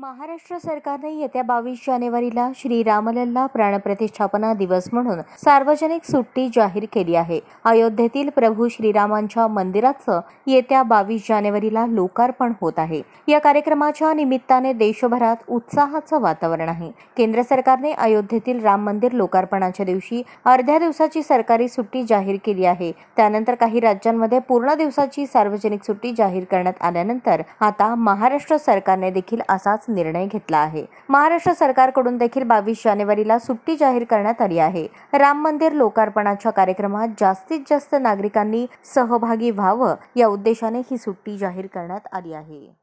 महाराष्ट्र सरकारने येत्या बावीस जानेवारीला श्री रामलल्ला प्राणप्रतिष्ठापना दिवस म्हणून सार्वजनिक सुट्टी जाहीर केली आहे अयोध्येतील प्रभू श्रीरामांच्या मंदिराचं येत्या बावीस जानेवारीला लोकार्पण होत आहे या कार्यक्रमाच्या निमित्ताने देशभरात उत्साहाचं वातावरण आहे केंद्र सरकारने अयोध्येतील राम मंदिर लोकार्पणाच्या दिवशी अर्ध्या दिवसाची सरकारी सुट्टी जाहीर केली आहे त्यानंतर काही राज्यांमध्ये पूर्ण दिवसाची सार्वजनिक सुट्टी जाहीर करण्यात आल्यानंतर आता महाराष्ट्र सरकारने देखील असाच निर्णय घेतला आहे महाराष्ट्र सरकारकडून देखील बावीस जानेवारीला सुट्टी जाहीर करण्यात आली आहे राम मंदिर लोकार्पणाच्या कार्यक्रमात जास्तीत जास्त नागरिकांनी सहभागी व्हावं या उद्देशाने ही सुट्टी जाहीर करण्यात आली आहे